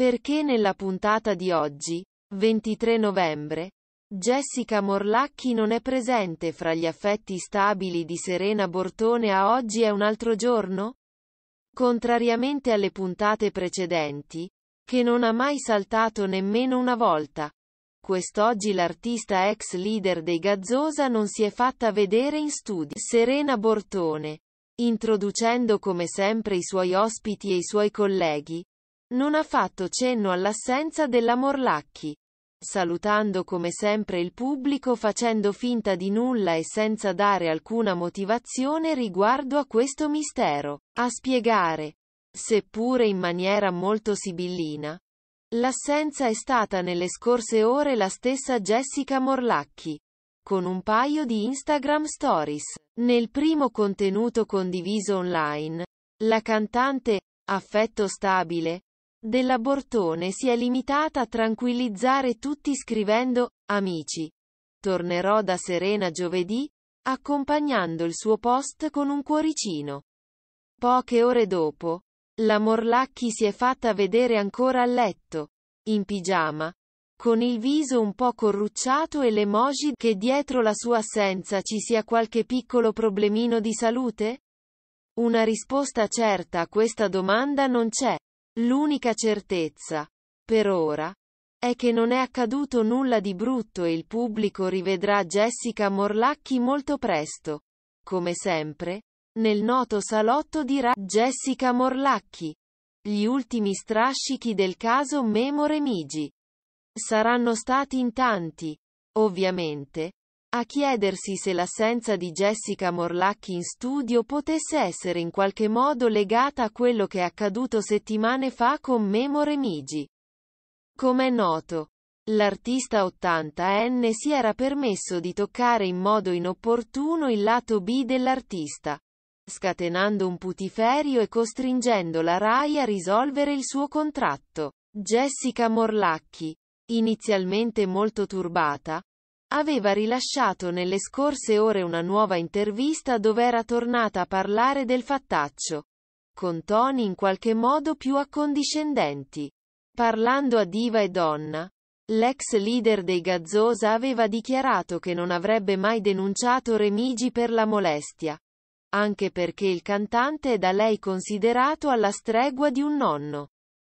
Perché nella puntata di oggi, 23 novembre, Jessica Morlacchi non è presente fra gli affetti stabili di Serena Bortone a oggi è un altro giorno? Contrariamente alle puntate precedenti, che non ha mai saltato nemmeno una volta, quest'oggi l'artista ex leader dei Gazzosa non si è fatta vedere in studio. Serena Bortone, introducendo come sempre i suoi ospiti e i suoi colleghi, non ha fatto cenno all'assenza della Morlacchi, salutando come sempre il pubblico facendo finta di nulla e senza dare alcuna motivazione riguardo a questo mistero, a spiegare, seppure in maniera molto sibillina. L'assenza è stata nelle scorse ore la stessa Jessica Morlacchi, con un paio di Instagram Stories. Nel primo contenuto condiviso online, la cantante, affetto stabile, della Bortone si è limitata a tranquillizzare tutti scrivendo, amici, tornerò da Serena giovedì, accompagnando il suo post con un cuoricino. Poche ore dopo, la Morlacchi si è fatta vedere ancora a letto, in pigiama, con il viso un po' corrucciato e l'emoji che dietro la sua assenza ci sia qualche piccolo problemino di salute? Una risposta certa a questa domanda non c'è. L'unica certezza, per ora, è che non è accaduto nulla di brutto e il pubblico rivedrà Jessica Morlacchi molto presto. Come sempre, nel noto salotto dirà Jessica Morlacchi. Gli ultimi strascichi del caso Memo Remigi. Saranno stati in tanti. Ovviamente, a chiedersi se l'assenza di Jessica Morlacchi in studio potesse essere in qualche modo legata a quello che è accaduto settimane fa con Memo Remigi. Com'è noto, l'artista 80enne si era permesso di toccare in modo inopportuno il lato B dell'artista, scatenando un putiferio e costringendo la RAI a risolvere il suo contratto. Jessica Morlacchi, inizialmente molto turbata, aveva rilasciato nelle scorse ore una nuova intervista dove era tornata a parlare del fattaccio, con toni in qualche modo più accondiscendenti. Parlando a diva e donna, l'ex leader dei Gazzosa aveva dichiarato che non avrebbe mai denunciato Remigi per la molestia, anche perché il cantante è da lei considerato alla stregua di un nonno.